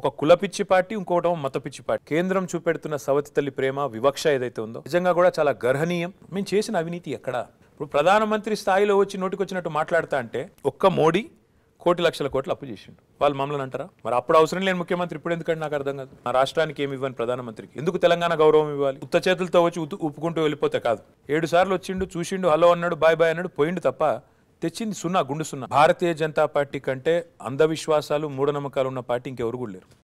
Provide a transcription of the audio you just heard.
ఒక కుల పార్టీ ఇంకోటం మత పార్టీ కేంద్రం చూపెడుతున్న సవతి తల్లి ప్రేమ వివక్ష ఏదైతే ఉందో నిజంగా కూడా చాలా గర్హనీయం మేము చేసిన అవినీతి ఎక్కడ ఇప్పుడు ప్రధానమంత్రి స్థాయిలో వచ్చి నోటికొచ్చినట్టు మాట్లాడతా అంటే ఒక్క మోడీ కోటి లక్షల కోట్లు అప్పు చేసిండు వాళ్ళు మమ్మల్ని అంటారా మరి అప్పుడు అవసరం లేని ముఖ్యమంత్రి ఇప్పుడు ఎందుకంటే నాకు అర్థం కాదు మా రాష్ట్రానికి ఏమి ఇవ్వని ప్రధానమంత్రికి ఎందుకు తెలంగాణ గౌరవం ఇవ్వాలి ఉత్త చేతులతో వచ్చి ఉప్పుకుంటూ వెళ్ళిపోతే కాదు ఏడు సార్లు వచ్చిండు చూసిండు హలో అన్నాడు బాయ్ బాయ్ అన్నాడు పోయిండు తప్ప తెచ్చింది సున్నా గుండు సున్నా భారతీయ జనతా పార్టీ కంటే అంధవిశ్వాసాలు మూఢనమ్మకాలు ఉన్న పార్టీ ఇంకెవరు కూడా లేరు